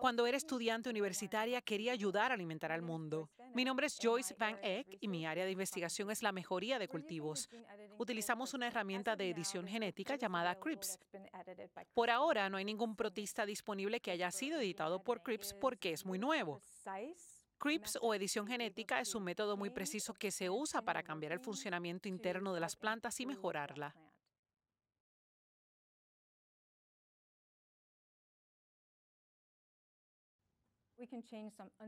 Cuando era estudiante universitaria quería ayudar a alimentar al mundo. Mi nombre es Joyce Van Eck y mi área de investigación es la mejoría de cultivos. Utilizamos una herramienta de edición genética llamada CRIPS. Por ahora no hay ningún protista disponible que haya sido editado por CRIPS porque es muy nuevo. CRIPS o edición genética es un método muy preciso que se usa para cambiar el funcionamiento interno de las plantas y mejorarla.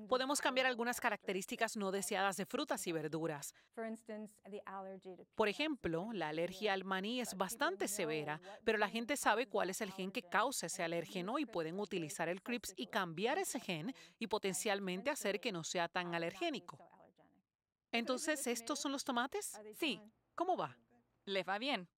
Podemos cambiar algunas características no deseadas de frutas y verduras. Por ejemplo, la alergia al maní es bastante severa, pero la gente sabe cuál es el gen que causa ese alérgeno y pueden utilizar el CRIPS y cambiar ese gen y potencialmente hacer que no sea tan um, alergénico. Entonces, ¿estos son los tomates? Sí. ¿Cómo va? Les va bien.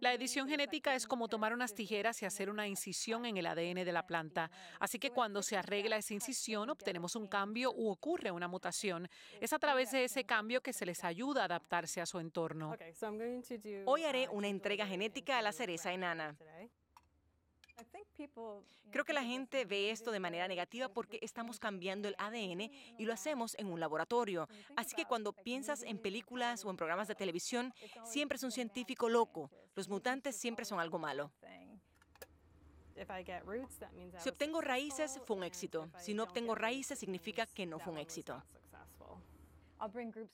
La edición genética es como tomar unas tijeras y hacer una incisión en el ADN de la planta. Así que cuando pues se arregla esa incisión, obtenemos un cambio u ocurre una mutación. Eh, es a través de ese cambio que se les ayuda a adaptarse a su entorno. Hoy haré uh, una entrega genética a la cereza enana. Creo que la gente ve esto de manera negativa porque estamos cambiando el ADN mm, y lo mm, mm. hacemos en un laboratorio. Así que cuando piensas en películas o en programas de televisión, siempre es un científico loco. Los mutantes siempre son algo malo. Si obtengo raíces, fue un éxito. Si no obtengo raíces, significa que no fue un éxito.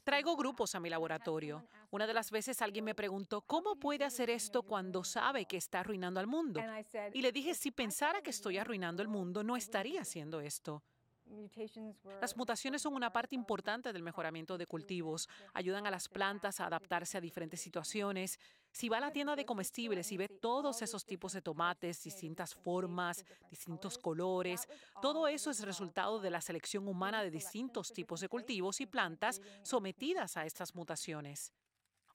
Traigo grupos a mi laboratorio. Una de las veces alguien me preguntó, ¿cómo puede hacer esto cuando sabe que está arruinando al mundo? Y le dije, si pensara que estoy arruinando el mundo, no estaría haciendo esto. Las mutaciones son una parte importante del mejoramiento de cultivos. Ayudan a las plantas a adaptarse a diferentes situaciones. Si va a la tienda de comestibles y ve todos esos tipos de tomates, distintas formas, distintos colores, todo eso es resultado de la selección humana de distintos tipos de cultivos y plantas sometidas a estas mutaciones.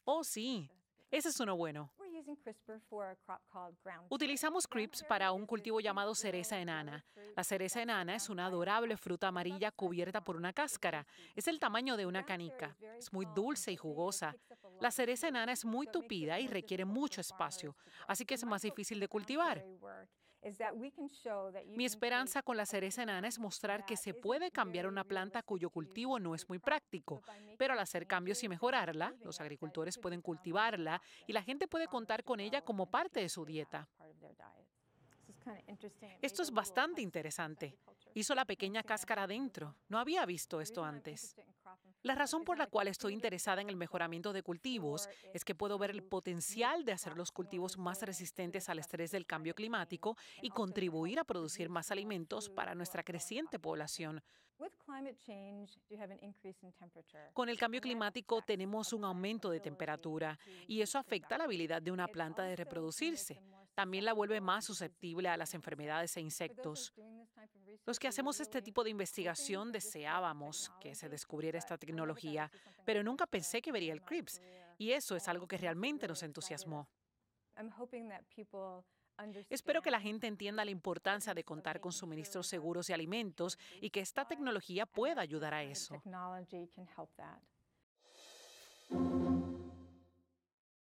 Oh, sí, ese es uno bueno. Utilizamos CRIPS para un cultivo llamado cereza enana. La cereza enana es una adorable fruta amarilla cubierta por una cáscara. Es el tamaño de una canica. Es muy dulce y jugosa. La cereza enana es muy tupida y requiere mucho espacio, así que es más difícil de cultivar. Mi esperanza con la cereza enana es mostrar que se puede cambiar una planta cuyo cultivo no es muy práctico, pero al hacer cambios y mejorarla, los agricultores pueden cultivarla y la gente puede contar con ella como parte de su dieta. Esto es bastante interesante. Hizo la pequeña cáscara adentro. No había visto esto antes. La razón por la cual estoy interesada en el mejoramiento de cultivos es que puedo ver el potencial de hacer los cultivos más resistentes al estrés del cambio climático y contribuir a producir más alimentos para nuestra creciente población. Con el cambio climático tenemos un aumento de temperatura y eso afecta la habilidad de una planta de reproducirse. También la vuelve más susceptible a las enfermedades e insectos. Los que hacemos este tipo de investigación deseábamos que se descubriera esta tecnología, pero nunca pensé que vería el CRIPS, y eso es algo que realmente nos entusiasmó. Espero que la gente entienda la importancia de contar con suministros seguros y alimentos y que esta tecnología pueda ayudar a eso.